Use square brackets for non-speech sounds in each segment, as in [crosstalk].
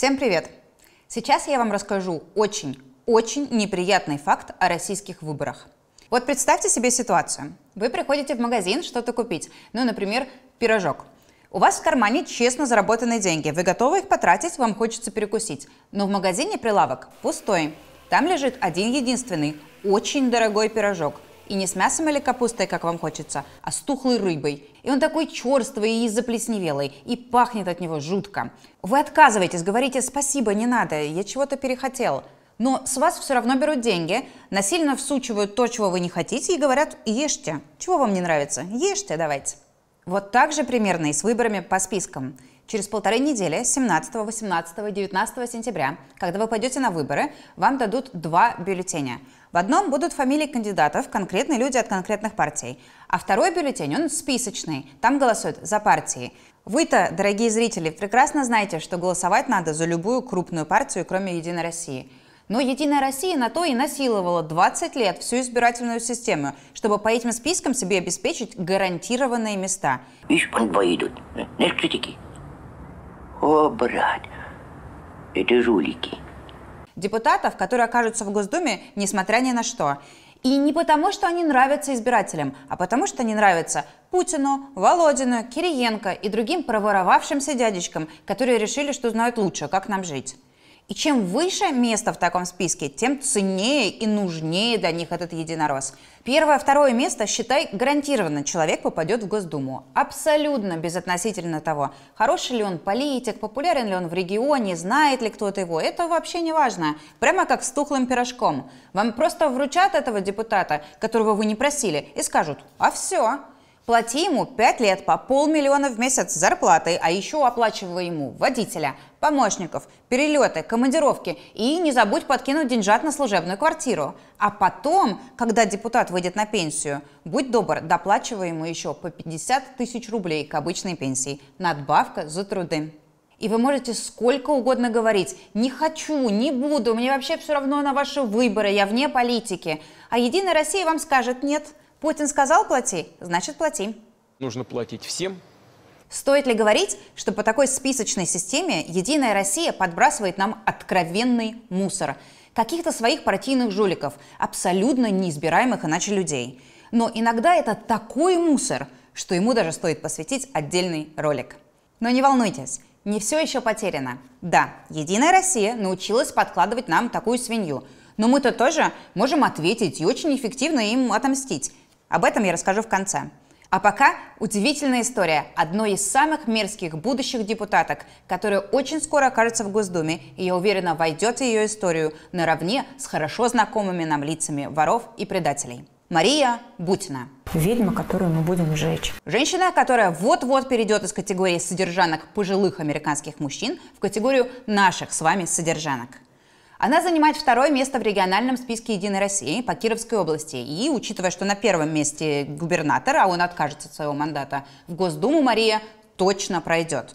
Всем привет! Сейчас я вам расскажу очень, очень неприятный факт о российских выборах. Вот представьте себе ситуацию. Вы приходите в магазин что-то купить, ну, например, пирожок. У вас в кармане честно заработанные деньги, вы готовы их потратить, вам хочется перекусить. Но в магазине прилавок пустой. Там лежит один единственный, очень дорогой пирожок – и не с мясом или капустой, как вам хочется, а с тухлой рыбой. И он такой черствый и заплесневелый, и пахнет от него жутко. Вы отказываетесь, говорите «спасибо, не надо, я чего-то перехотел». Но с вас все равно берут деньги, насильно всучивают то, чего вы не хотите, и говорят «ешьте». Чего вам не нравится? Ешьте, давайте. Вот так же примерно и с выборами по спискам – Через полторы недели, 17, 18 и 19 сентября, когда вы пойдете на выборы, вам дадут два бюллетеня. В одном будут фамилии кандидатов, конкретные люди от конкретных партий. А второй бюллетень, он списочный, там голосуют за партии. Вы-то, дорогие зрители, прекрасно знаете, что голосовать надо за любую крупную партию, кроме «Единой России». Но «Единая Россия» на то и насиловала 20 лет всю избирательную систему, чтобы по этим спискам себе обеспечить гарантированные места. Видишь, он идут. нет критики. О, брат, это жулики. Депутатов, которые окажутся в Госдуме, несмотря ни на что. И не потому, что они нравятся избирателям, а потому, что они нравятся Путину, Володину, Кириенко и другим проворовавшимся дядечкам, которые решили, что знают лучше, как нам жить. И чем выше место в таком списке, тем ценнее и нужнее для них этот единорос. Первое, второе место, считай, гарантированно человек попадет в Госдуму. Абсолютно безотносительно того, хороший ли он политик, популярен ли он в регионе, знает ли кто-то его, это вообще не важно. Прямо как с тухлым пирожком. Вам просто вручат этого депутата, которого вы не просили, и скажут «А все, Плати ему 5 лет по полмиллиона в месяц зарплаты, а еще оплачивай ему водителя, помощников, перелеты, командировки и не забудь подкинуть деньжат на служебную квартиру. А потом, когда депутат выйдет на пенсию, будь добр, доплачивай ему еще по 50 тысяч рублей к обычной пенсии. Надбавка за труды. И вы можете сколько угодно говорить «не хочу», «не буду», «мне вообще все равно на ваши выборы», «я вне политики». А «Единая Россия» вам скажет «нет». Путин сказал плати, значит плати. Нужно платить всем. Стоит ли говорить, что по такой списочной системе «Единая Россия» подбрасывает нам откровенный мусор? Каких-то своих партийных жуликов, абсолютно неизбираемых иначе людей. Но иногда это такой мусор, что ему даже стоит посвятить отдельный ролик. Но не волнуйтесь, не все еще потеряно. Да, «Единая Россия» научилась подкладывать нам такую свинью, но мы-то тоже можем ответить и очень эффективно им отомстить. Об этом я расскажу в конце. А пока удивительная история одной из самых мерзких будущих депутаток, которая очень скоро окажется в Госдуме, и я уверена, войдет в ее историю наравне с хорошо знакомыми нам лицами воров и предателей. Мария Бутина. Ведьма, которую мы будем жечь. Женщина, которая вот-вот перейдет из категории содержанок пожилых американских мужчин в категорию наших с вами содержанок. Она занимает второе место в региональном списке «Единой России» по Кировской области. И, учитывая, что на первом месте губернатор, а он откажется от своего мандата, в Госдуму Мария точно пройдет.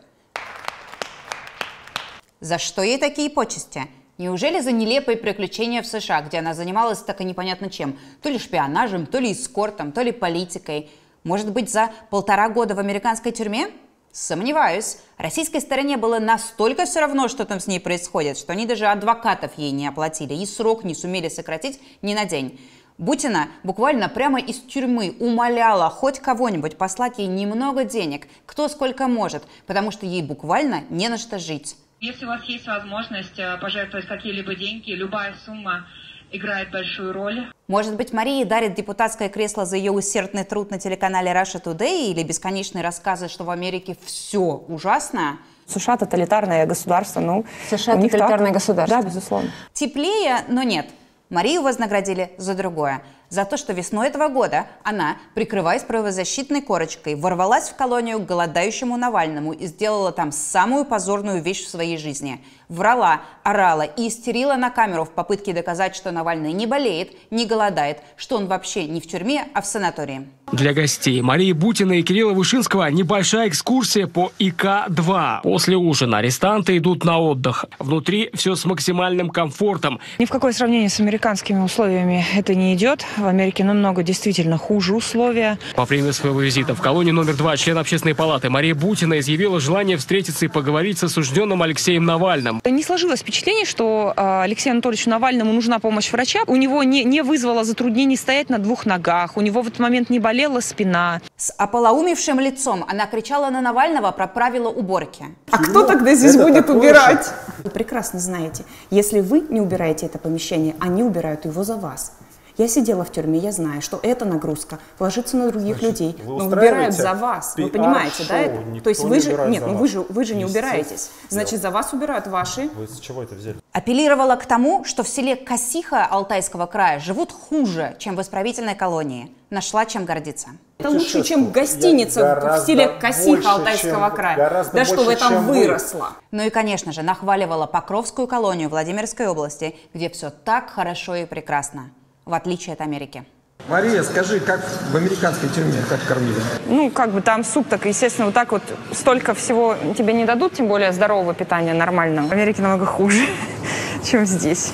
За что ей такие почести? Неужели за нелепые приключения в США, где она занималась так и непонятно чем? То ли шпионажем, то ли эскортом, то ли политикой. Может быть, за полтора года в американской тюрьме? Сомневаюсь. Российской стороне было настолько все равно, что там с ней происходит, что они даже адвокатов ей не оплатили и срок не сумели сократить ни на день. Бутина буквально прямо из тюрьмы умоляла хоть кого-нибудь послать ей немного денег, кто сколько может, потому что ей буквально не на что жить. Если у вас есть возможность э, пожертвовать какие-либо деньги, любая сумма играет большую роль. Может быть, Марии дарит депутатское кресло за ее усердный труд на телеканале Russia Today или бесконечные рассказы, что в Америке все ужасно? США тоталитарное государство, ну... США тоталитарное так. государство. Да, безусловно. Теплее, но нет. Марию вознаградили за другое за то, что весной этого года она, прикрываясь правозащитной корочкой, ворвалась в колонию к голодающему Навальному и сделала там самую позорную вещь в своей жизни. Врала, орала и истерила на камеру в попытке доказать, что Навальный не болеет, не голодает, что он вообще не в тюрьме, а в санатории. Для гостей Марии Бутиной и Кирилла Вышинского небольшая экскурсия по ИК-2. После ужина арестанты идут на отдых. Внутри все с максимальным комфортом. Ни в какое сравнение с американскими условиями это не идет. В Америке намного действительно хуже условия. Во время своего визита в колонии номер два член общественной палаты Мария Бутина изъявила желание встретиться и поговорить с осужденным Алексеем Навальным. Не сложилось впечатление, что а, Алексею Анатольевичу Навальному нужна помощь врача. У него не, не вызвало затруднений стоять на двух ногах. У него в этот момент не болела спина. С ополоумевшим лицом она кричала на Навального про правила уборки. А кто ну, тогда здесь будет убирать? Вы прекрасно знаете, если вы не убираете это помещение, они убирают его за вас. Я сидела в тюрьме, я знаю, что это нагрузка, ложится на других Значит, людей, но убирают за вас, вы понимаете, да? Это? То есть вы же, нет, ну вы же, вы же не убираетесь. Значит, за вас убирают ваши. Вы с чего это взяли? Апеллировала к тому, что в селе Касиха Алтайского края живут хуже, чем в исправительной колонии. Нашла чем гордиться. Это лучше, чем гостиница в селе Касиха Алтайского чем, края. Да что вы там выросла. Ну и, конечно же, нахваливала Покровскую колонию Владимирской области, где все так хорошо и прекрасно в отличие от Америки. Мария, скажи, как в американской тюрьме, как кормили? Ну, как бы там суп, так, естественно, вот так вот столько всего тебе не дадут, тем более здорового питания нормального. В Америке намного хуже, [laughs] чем здесь.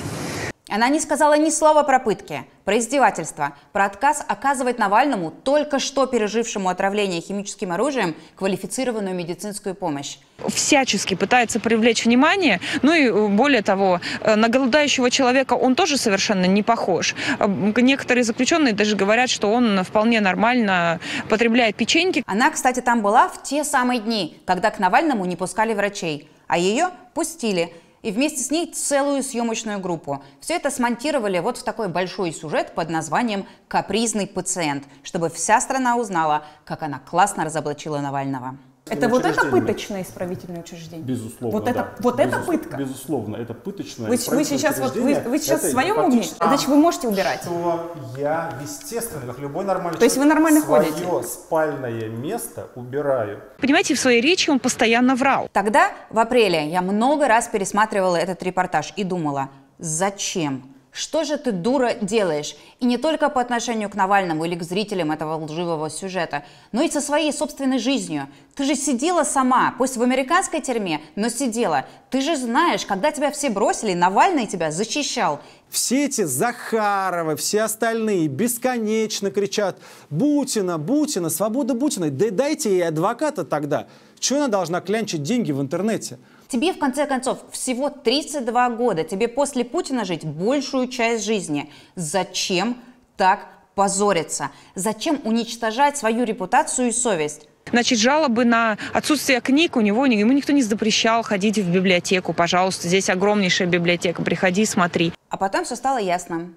Она не сказала ни слова про пытки про издевательство, про отказ оказывать Навальному, только что пережившему отравление химическим оружием, квалифицированную медицинскую помощь. Всячески пытается привлечь внимание, ну и э, более того, э, на голодающего человека он тоже совершенно не похож. Э, некоторые заключенные даже говорят, что он вполне нормально потребляет печеньки. Она, кстати, там была в те самые дни, когда к Навальному не пускали врачей, а ее пустили – и вместе с ней целую съемочную группу. Все это смонтировали вот в такой большой сюжет под названием «Капризный пациент», чтобы вся страна узнала, как она классно разоблачила Навального. Это вот это пыточное исправительное учреждение? Безусловно, Вот да. это, вот Безус... это пытка? Безусловно, это пыточное Вы, вы сейчас, вот, вы, вы сейчас в своем уме, а, значит, вы можете убирать. Что я, естественно, как любой нормальный То есть вы нормально свое ходите? спальное место убираю. Понимаете, в своей речи он постоянно врал. Тогда, в апреле, я много раз пересматривала этот репортаж и думала, зачем что же ты, дура, делаешь? И не только по отношению к Навальному или к зрителям этого лживого сюжета, но и со своей собственной жизнью. Ты же сидела сама, пусть в американской тюрьме, но сидела. Ты же знаешь, когда тебя все бросили, Навальный тебя защищал. Все эти Захаровы, все остальные бесконечно кричат «Бутина, Бутина, свобода Бутина!» Да дайте ей адвоката тогда. Чего она должна клянчить деньги в интернете? Тебе, в конце концов, всего 32 года, тебе после Путина жить большую часть жизни. Зачем так позориться? Зачем уничтожать свою репутацию и совесть? Значит, жалобы на отсутствие книг у него, ему никто не запрещал. ходить в библиотеку, пожалуйста, здесь огромнейшая библиотека, приходи, смотри. А потом все стало ясно.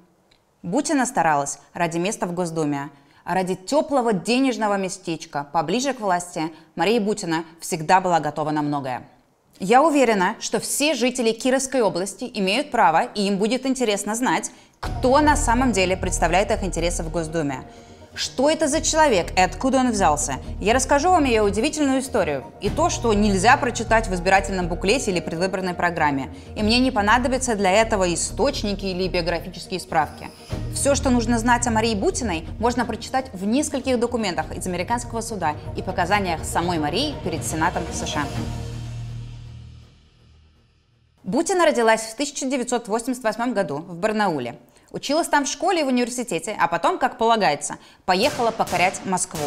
Бутина старалась ради места в Госдуме. А ради теплого денежного местечка поближе к власти Мария Бутина всегда была готова на многое. Я уверена, что все жители Кировской области имеют право, и им будет интересно знать, кто на самом деле представляет их интересы в Госдуме. Что это за человек и откуда он взялся? Я расскажу вам ее удивительную историю и то, что нельзя прочитать в избирательном буклете или предвыборной программе. И мне не понадобятся для этого источники или биографические справки. Все, что нужно знать о Марии Бутиной, можно прочитать в нескольких документах из американского суда и показаниях самой Марии перед Сенатом США. Бутина родилась в 1988 году в Барнауле. Училась там в школе и в университете, а потом, как полагается, поехала покорять Москву.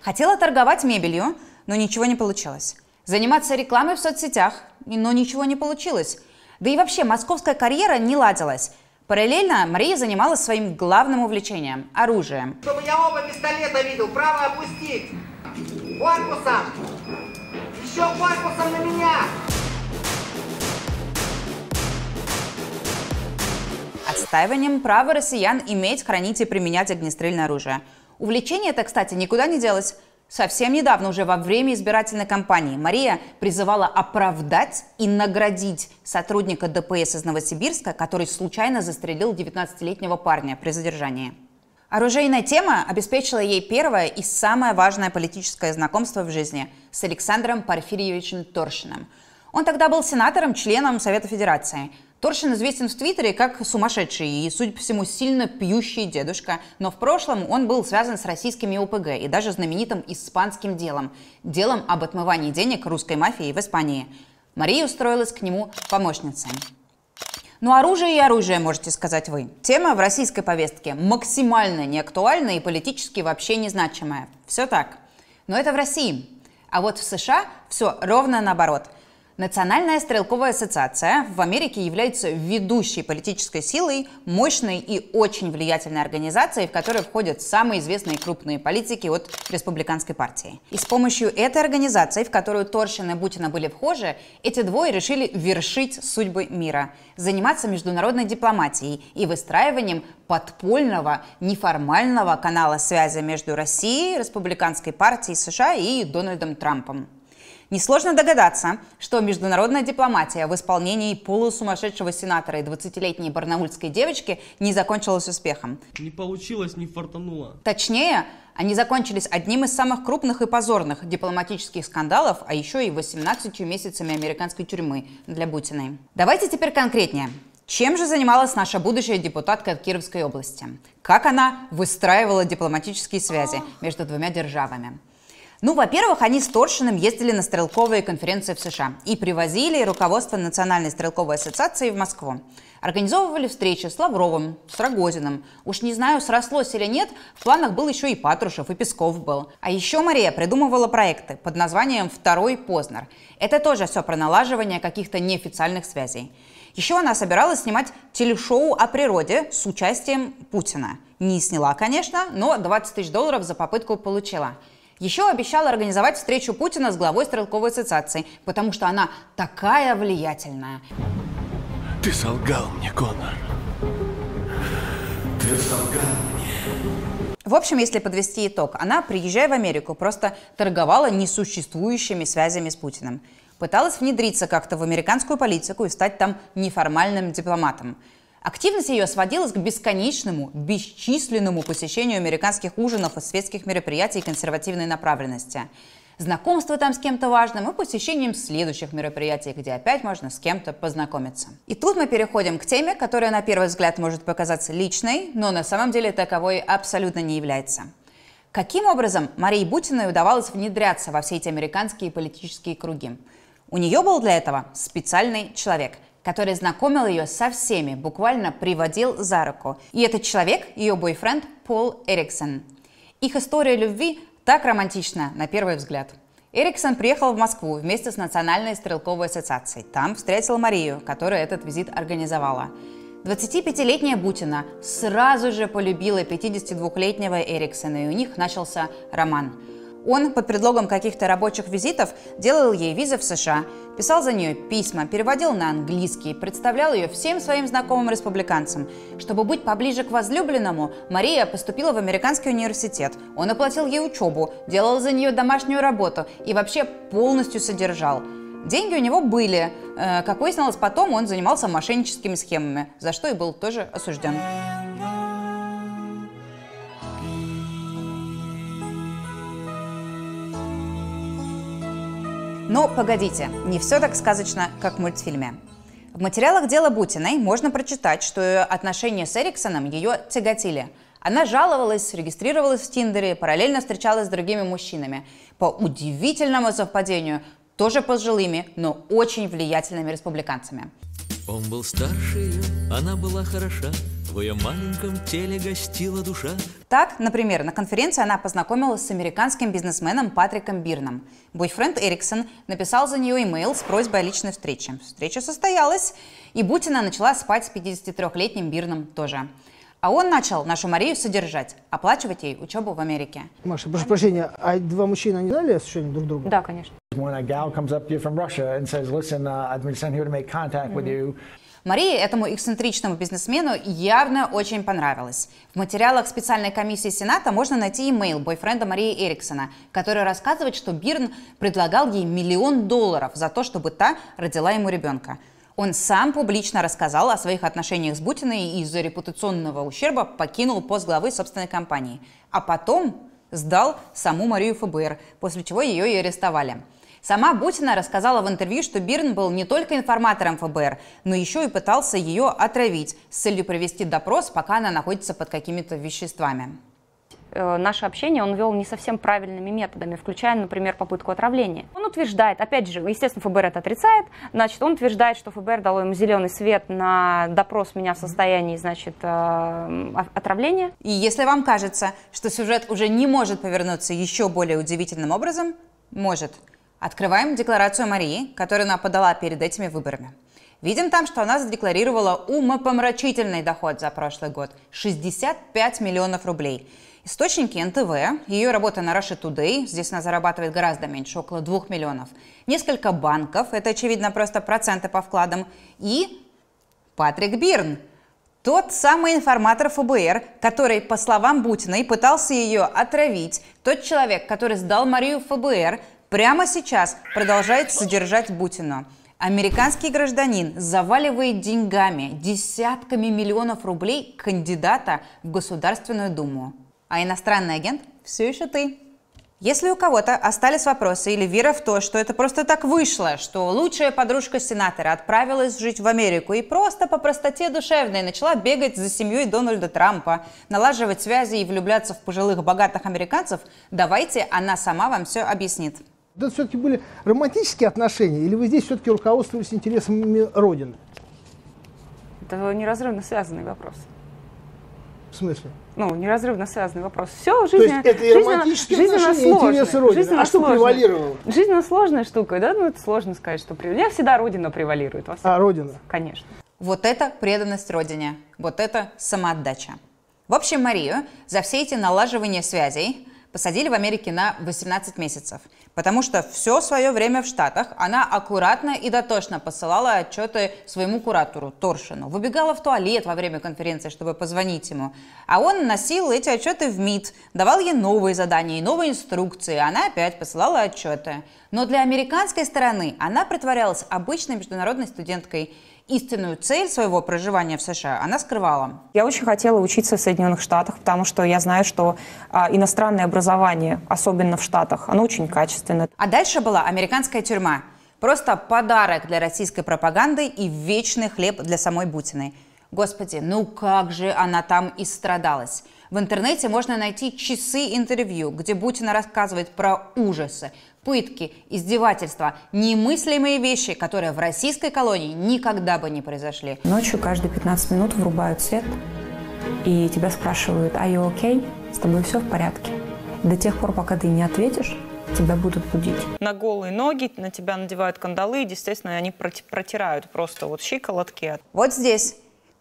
Хотела торговать мебелью, но ничего не получилось. Заниматься рекламой в соцсетях, но ничего не получилось. Да и вообще московская карьера не ладилась. Параллельно Мария занималась своим главным увлечением – оружием. Чтобы я оба пистолета видел, право опустить. Корпусом! Еще корпусом на меня! отстаиванием права россиян иметь, хранить и применять огнестрельное оружие. Увлечение это, кстати, никуда не делось. Совсем недавно, уже во время избирательной кампании, Мария призывала оправдать и наградить сотрудника ДПС из Новосибирска, который случайно застрелил 19-летнего парня при задержании. Оружейная тема обеспечила ей первое и самое важное политическое знакомство в жизни с Александром Порфирьевичем Торшиным. Он тогда был сенатором, членом Совета Федерации – Торшин известен в Твиттере как сумасшедший и, судя по всему, сильно пьющий дедушка, но в прошлом он был связан с российскими ОПГ и даже знаменитым испанским делом – делом об отмывании денег русской мафии в Испании. Мария устроилась к нему помощницей. Но ну, оружие и оружие, можете сказать вы. Тема в российской повестке максимально неактуальна и политически вообще незначимая. Все так. Но это в России. А вот в США все ровно наоборот – Национальная стрелковая ассоциация в Америке является ведущей политической силой, мощной и очень влиятельной организацией, в которой входят самые известные крупные политики от республиканской партии. И с помощью этой организации, в которую Торшин и Бутина были вхожи, эти двое решили вершить судьбы мира, заниматься международной дипломатией и выстраиванием подпольного, неформального канала связи между Россией, республиканской партией США и Дональдом Трампом. Несложно догадаться, что международная дипломатия в исполнении полусумасшедшего сенатора и 20-летней барнаульской девочки не закончилась успехом. Не получилось, не фартануло. Точнее, они закончились одним из самых крупных и позорных дипломатических скандалов, а еще и 18 месяцами американской тюрьмы для Бутиной. Давайте теперь конкретнее. Чем же занималась наша будущая депутатка от Кировской области? Как она выстраивала дипломатические связи между двумя державами? Ну, во-первых, они с Торшиным ездили на стрелковые конференции в США и привозили руководство Национальной стрелковой ассоциации в Москву. Организовывали встречи с Лавровым, с Рогозиным. Уж не знаю, срослось или нет, в планах был еще и Патрушев, и Песков был. А еще Мария придумывала проекты под названием «Второй Познер». Это тоже все про налаживание каких-то неофициальных связей. Еще она собиралась снимать телешоу о природе с участием Путина. Не сняла, конечно, но 20 тысяч долларов за попытку получила – еще обещала организовать встречу Путина с главой стрелковой ассоциации, потому что она такая влиятельная. Ты солгал мне, Конор. Ты солгал мне. В общем, если подвести итог, она, приезжая в Америку, просто торговала несуществующими связями с Путиным. Пыталась внедриться как-то в американскую политику и стать там неформальным дипломатом. Активность ее сводилась к бесконечному, бесчисленному посещению американских ужинов и светских мероприятий консервативной направленности. Знакомство там с кем-то важным и посещением следующих мероприятий, где опять можно с кем-то познакомиться. И тут мы переходим к теме, которая на первый взгляд может показаться личной, но на самом деле таковой абсолютно не является. Каким образом Марии Бутиной удавалось внедряться во все эти американские политические круги? У нее был для этого специальный человек – который знакомил ее со всеми, буквально приводил за руку. И этот человек, ее бойфренд Пол Эриксон. Их история любви так романтична на первый взгляд. Эриксон приехал в Москву вместе с Национальной стрелковой ассоциацией. Там встретил Марию, которая этот визит организовала. 25-летняя Бутина сразу же полюбила 52-летнего Эриксона, и у них начался роман. Он под предлогом каких-то рабочих визитов делал ей визы в США, писал за нее письма, переводил на английский, представлял ее всем своим знакомым республиканцам. Чтобы быть поближе к возлюбленному, Мария поступила в американский университет. Он оплатил ей учебу, делал за нее домашнюю работу и вообще полностью содержал. Деньги у него были. Э, как выяснилось потом, он занимался мошенническими схемами, за что и был тоже осужден. Но погодите, не все так сказочно, как в мультфильме. В материалах дела Бутиной можно прочитать, что отношения с Эриксоном ее тяготили. Она жаловалась, регистрировалась в Тиндере, параллельно встречалась с другими мужчинами. По удивительному совпадению, тоже пожилыми, но очень влиятельными республиканцами. Он был старше она была хороша, твоем маленьком теле гостила душа. Так, например, на конференции она познакомилась с американским бизнесменом Патриком Бирном. Бойфренд Эриксон написал за нее имейл с просьбой о личной встрече. Встреча состоялась, и Бутина начала спать с 53-летним Бирном тоже. А он начал нашу Марию содержать, оплачивать ей учебу в Америке. Маша, прошу прощения, а два мужчины не дали осуществление друг друга? Да, конечно. Марии, этому эксцентричному бизнесмену, явно очень понравилось. В материалах специальной комиссии Сената можно найти имейл бойфренда Марии Эриксона, который рассказывает, что Бирн предлагал ей миллион долларов за то, чтобы та родила ему ребенка. Он сам публично рассказал о своих отношениях с Бутиной и из-за репутационного ущерба покинул пост главы собственной компании. А потом сдал саму Марию ФБР, после чего ее и арестовали. Сама Бутина рассказала в интервью, что Бирн был не только информатором ФБР, но еще и пытался ее отравить с целью провести допрос, пока она находится под какими-то веществами э, наше общение он вел не совсем правильными методами, включая, например, попытку отравления. Он утверждает, опять же, естественно, ФБР это отрицает, значит, он утверждает, что ФБР дало ему зеленый свет на допрос меня в состоянии, значит, э, отравления. И если вам кажется, что сюжет уже не может повернуться еще более удивительным образом, может. Открываем декларацию Марии, которую она подала перед этими выборами. Видим там, что она задекларировала умопомрачительный доход за прошлый год – 65 миллионов рублей. Источники НТВ, ее работа на Russia Today, здесь она зарабатывает гораздо меньше, около 2 миллионов. Несколько банков, это очевидно просто проценты по вкладам. И Патрик Бирн, тот самый информатор ФБР, который, по словам и пытался ее отравить, тот человек, который сдал Марию ФБР, прямо сейчас продолжает содержать Бутина. Американский гражданин заваливает деньгами, десятками миллионов рублей кандидата в Государственную Думу. А иностранный агент все еще ты. Если у кого-то остались вопросы или вера в то, что это просто так вышло, что лучшая подружка сенатора отправилась жить в Америку и просто по простоте душевной начала бегать за семьей Дональда Трампа, налаживать связи и влюбляться в пожилых богатых американцев, давайте она сама вам все объяснит. Это все-таки были романтические отношения, или вы здесь все-таки руководствовались интересами Родины? Это неразрывно связанный вопрос. В смысле? Ну, неразрывно связанный вопрос. Все, жизнь, То есть это и жизнь, романтические жизнь, отношения, жизнь интересы Родины. Жизнь а что сложная. превалировало? Жизнь сложная штука, да? Ну, это сложно сказать, что превалирует. Я всегда Родина превалирует. Во а, Родина? Конечно. Вот это преданность Родине. Вот это самоотдача. В общем, Марию за все эти налаживания связей посадили в Америке на 18 месяцев, потому что все свое время в Штатах она аккуратно и дотошно посылала отчеты своему куратору Торшину, выбегала в туалет во время конференции, чтобы позвонить ему, а он носил эти отчеты в МИД, давал ей новые задания и новые инструкции, она опять посылала отчеты. Но для американской стороны она притворялась обычной международной студенткой – истинную цель своего проживания в США она скрывала. Я очень хотела учиться в Соединенных Штатах, потому что я знаю, что а, иностранное образование, особенно в Штатах, оно очень качественное. А дальше была американская тюрьма. Просто подарок для российской пропаганды и вечный хлеб для самой Бутиной – Господи, ну как же она там и страдалась. В интернете можно найти часы интервью, где Бутина рассказывает про ужасы, пытки, издевательства, немыслимые вещи, которые в российской колонии никогда бы не произошли. Ночью каждые 15 минут врубают свет, и тебя спрашивают, а you okay? С тобой все в порядке? До тех пор, пока ты не ответишь, тебя будут будить. На голые ноги на тебя надевают кандалы, и, естественно, они протирают просто вот щиколотки. Вот здесь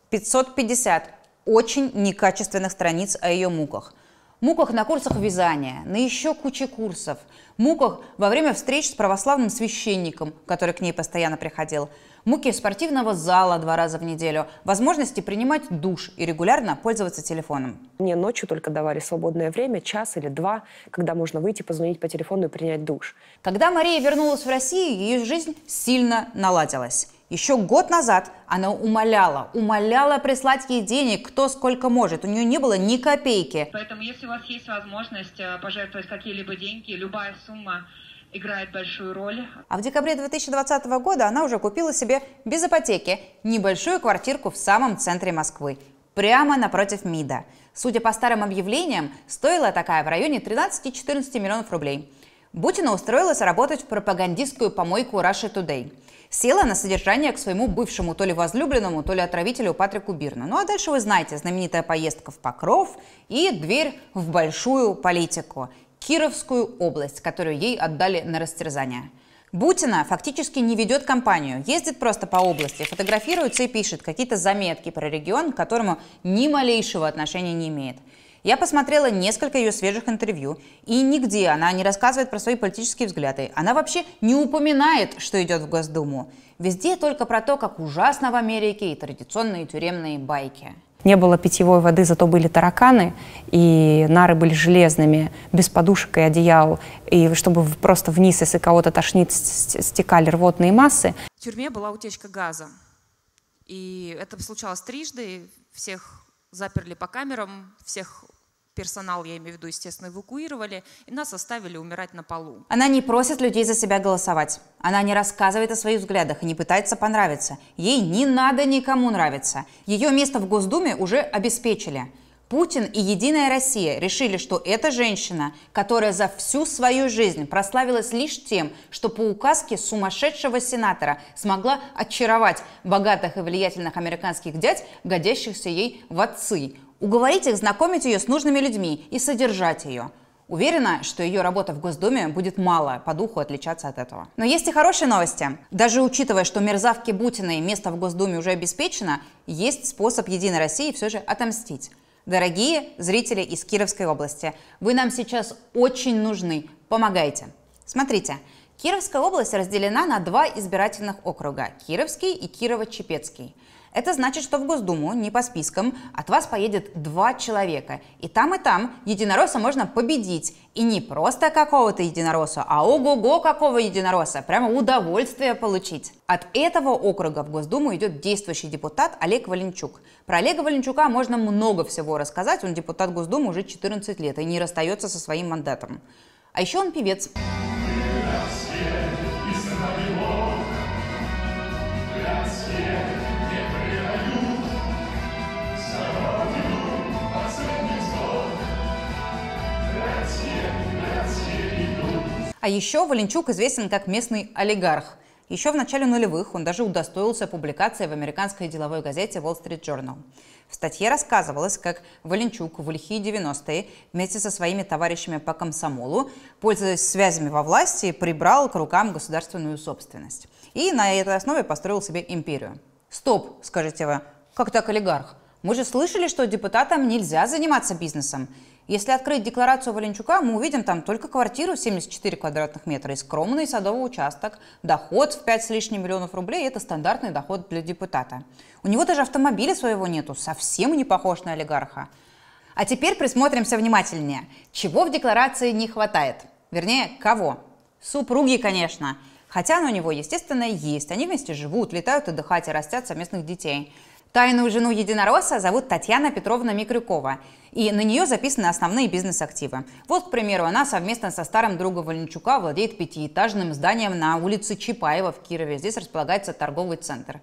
550 очень некачественных страниц о ее муках. Муках на курсах вязания, на еще куче курсов. Муках во время встреч с православным священником, который к ней постоянно приходил. Муки спортивного зала два раза в неделю. Возможности принимать душ и регулярно пользоваться телефоном. Мне ночью только давали свободное время, час или два, когда можно выйти, позвонить по телефону и принять душ. Когда Мария вернулась в Россию, ее жизнь сильно наладилась. Еще год назад она умоляла, умоляла прислать ей денег, кто сколько может. У нее не было ни копейки. Поэтому, если у вас есть возможность э, пожертвовать какие-либо деньги, любая сумма играет большую роль. А в декабре 2020 года она уже купила себе без ипотеки небольшую квартирку в самом центре Москвы, прямо напротив МИДа. Судя по старым объявлениям, стоила такая в районе 13-14 миллионов рублей. Бутина устроилась работать в пропагандистскую помойку Russia Today – села на содержание к своему бывшему то ли возлюбленному, то ли отравителю Патрику Бирну. Ну а дальше вы знаете, знаменитая поездка в Покров и дверь в большую политику, Кировскую область, которую ей отдали на растерзание. Бутина фактически не ведет кампанию, ездит просто по области, фотографируется и пишет какие-то заметки про регион, к которому ни малейшего отношения не имеет. Я посмотрела несколько ее свежих интервью, и нигде она не рассказывает про свои политические взгляды. Она вообще не упоминает, что идет в Госдуму. Везде только про то, как ужасно в Америке и традиционные тюремные байки. Не было питьевой воды, зато были тараканы, и нары были железными, без подушек и одеял, и чтобы просто вниз, если кого-то тошнит, стекали рвотные массы. В тюрьме была утечка газа, и это случалось трижды, всех заперли по камерам, всех персонал, я имею в виду, естественно, эвакуировали, и нас оставили умирать на полу. Она не просит людей за себя голосовать. Она не рассказывает о своих взглядах и не пытается понравиться. Ей не надо никому нравиться. Ее место в Госдуме уже обеспечили. Путин и «Единая Россия» решили, что эта женщина, которая за всю свою жизнь прославилась лишь тем, что по указке сумасшедшего сенатора смогла очаровать богатых и влиятельных американских дядь, годящихся ей в отцы, уговорить их знакомить ее с нужными людьми и содержать ее. Уверена, что ее работа в Госдуме будет мало по духу отличаться от этого. Но есть и хорошие новости. Даже учитывая, что мерзавке Бутиной место в Госдуме уже обеспечено, есть способ Единой России все же отомстить. Дорогие зрители из Кировской области, вы нам сейчас очень нужны. Помогайте. Смотрите, Кировская область разделена на два избирательных округа – Кировский и Кирово-Чепецкий – это значит, что в Госдуму не по спискам от вас поедет два человека. И там, и там единоросса можно победить. И не просто какого-то единоросса, а ого-го какого единоросса. Прямо удовольствие получить. От этого округа в Госдуму идет действующий депутат Олег Валенчук. Про Олега Валенчука можно много всего рассказать. Он депутат Госдумы уже 14 лет и не расстается со своим мандатом. А еще он певец. А еще Валенчук известен как местный олигарх. Еще в начале нулевых он даже удостоился публикации в американской деловой газете Wall Street Journal. В статье рассказывалось, как Валенчук в лихие 90-е вместе со своими товарищами по комсомолу, пользуясь связями во власти, прибрал к рукам государственную собственность. И на этой основе построил себе империю. Стоп, скажете вы, как так олигарх? Мы же слышали, что депутатам нельзя заниматься бизнесом. Если открыть декларацию Валенчука, мы увидим там только квартиру 74 квадратных метра и скромный садовый участок. Доход в 5 с лишним миллионов рублей – это стандартный доход для депутата. У него даже автомобиля своего нету, совсем не похож на олигарха. А теперь присмотримся внимательнее. Чего в декларации не хватает? Вернее, кого? Супруги, конечно. Хотя она у него, естественно, есть. Они вместе живут, летают отдыхать и растят совместных детей. Тайную жену единоросса зовут Татьяна Петровна Микрюкова, и на нее записаны основные бизнес-активы. Вот, к примеру, она совместно со старым другом Валенчука владеет пятиэтажным зданием на улице Чапаева в Кирове. Здесь располагается торговый центр.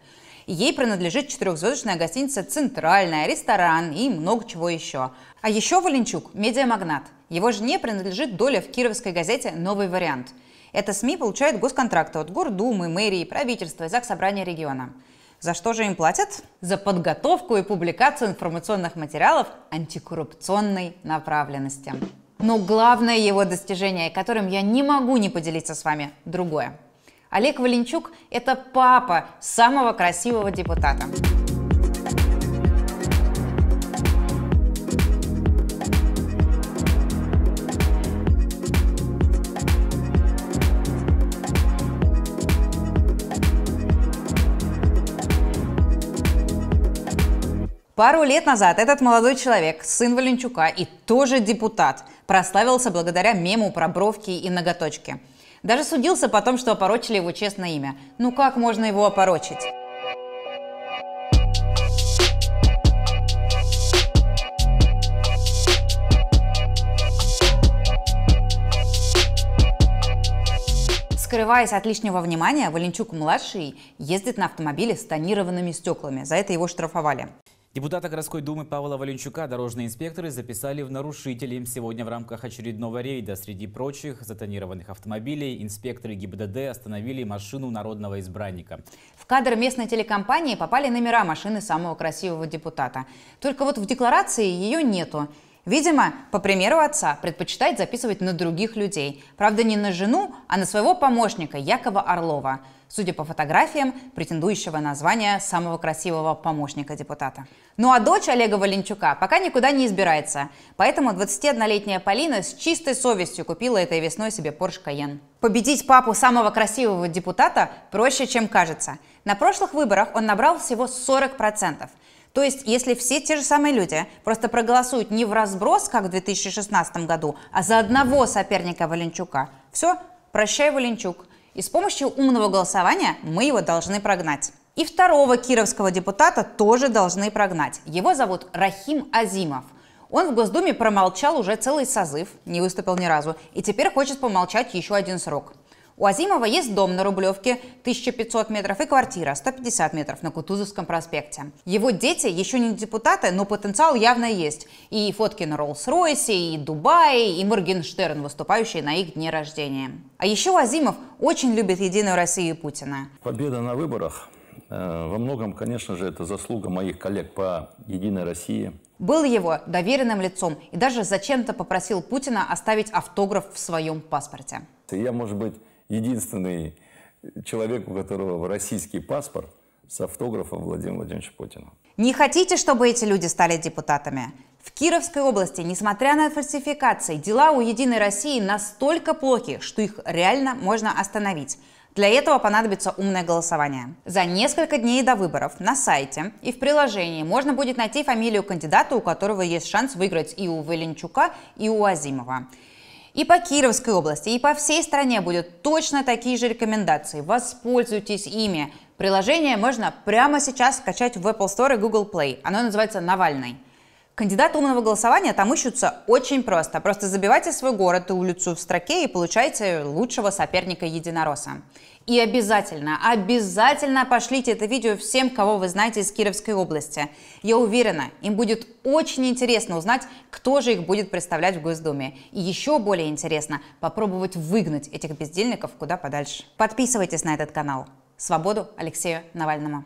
Ей принадлежит четырехзвездочная гостиница «Центральная», ресторан и много чего еще. А еще Валенчук – медиамагнат. Его жене принадлежит доля в кировской газете «Новый вариант». Это СМИ получает госконтракты от Гордумы, мэрии, правительства и ЗАГС Собрания региона. За что же им платят? За подготовку и публикацию информационных материалов антикоррупционной направленности. Но главное его достижение, которым я не могу не поделиться с вами, другое. Олег Валенчук – это папа самого красивого депутата. Пару лет назад этот молодой человек, сын Валенчука и тоже депутат, прославился благодаря мему про бровки и ноготочки. Даже судился потом, что опорочили его честное имя. Ну как можно его опорочить? Скрываясь от лишнего внимания, Валенчук-младший ездит на автомобиле с тонированными стеклами. За это его штрафовали. Депутата городской думы Павла Валенчука дорожные инспекторы записали в нарушителей. Сегодня в рамках очередного рейда среди прочих затонированных автомобилей инспекторы ГИБДД остановили машину народного избранника. В кадр местной телекомпании попали номера машины самого красивого депутата. Только вот в декларации ее нету. Видимо, по примеру отца, предпочитает записывать на других людей. Правда, не на жену, а на своего помощника Якова Орлова – судя по фотографиям, претендующего на звание самого красивого помощника депутата. Ну а дочь Олега Валенчука пока никуда не избирается, поэтому 21-летняя Полина с чистой совестью купила этой весной себе Porsche Cayenne. Победить папу самого красивого депутата проще, чем кажется. На прошлых выборах он набрал всего 40%. То есть, если все те же самые люди просто проголосуют не в разброс, как в 2016 году, а за одного соперника Валенчука, все, прощай, Валенчук – и с помощью умного голосования мы его должны прогнать. И второго кировского депутата тоже должны прогнать. Его зовут Рахим Азимов. Он в Госдуме промолчал уже целый созыв, не выступил ни разу, и теперь хочет помолчать еще один срок. У Азимова есть дом на Рублевке 1500 метров и квартира 150 метров на Кутузовском проспекте. Его дети еще не депутаты, но потенциал явно есть. И фотки на Роллс-Ройсе, и Дубай, и Моргенштерн, выступающий на их дне рождения. А еще Азимов очень любит «Единую Россию» и Путина. Победа на выборах э, во многом, конечно же, это заслуга моих коллег по «Единой России», был его доверенным лицом и даже зачем-то попросил Путина оставить автограф в своем паспорте. Я, может быть, единственный человек, у которого российский паспорт с автографом Владимира Владимировича Путина. Не хотите, чтобы эти люди стали депутатами? В Кировской области, несмотря на фальсификации, дела у «Единой России» настолько плохи, что их реально можно остановить. Для этого понадобится умное голосование. За несколько дней до выборов на сайте и в приложении можно будет найти фамилию кандидата, у которого есть шанс выиграть и у Веленчука, и у Азимова. И по Кировской области, и по всей стране будут точно такие же рекомендации. Воспользуйтесь ими. Приложение можно прямо сейчас скачать в Apple Store и Google Play. Оно называется «Навальный». Кандидат умного голосования там ищутся очень просто. Просто забивайте свой город и улицу в строке и получайте лучшего соперника единороса. И обязательно, обязательно пошлите это видео всем, кого вы знаете из Кировской области. Я уверена, им будет очень интересно узнать, кто же их будет представлять в Госдуме. И еще более интересно попробовать выгнать этих бездельников куда подальше. Подписывайтесь на этот канал. Свободу Алексею Навальному.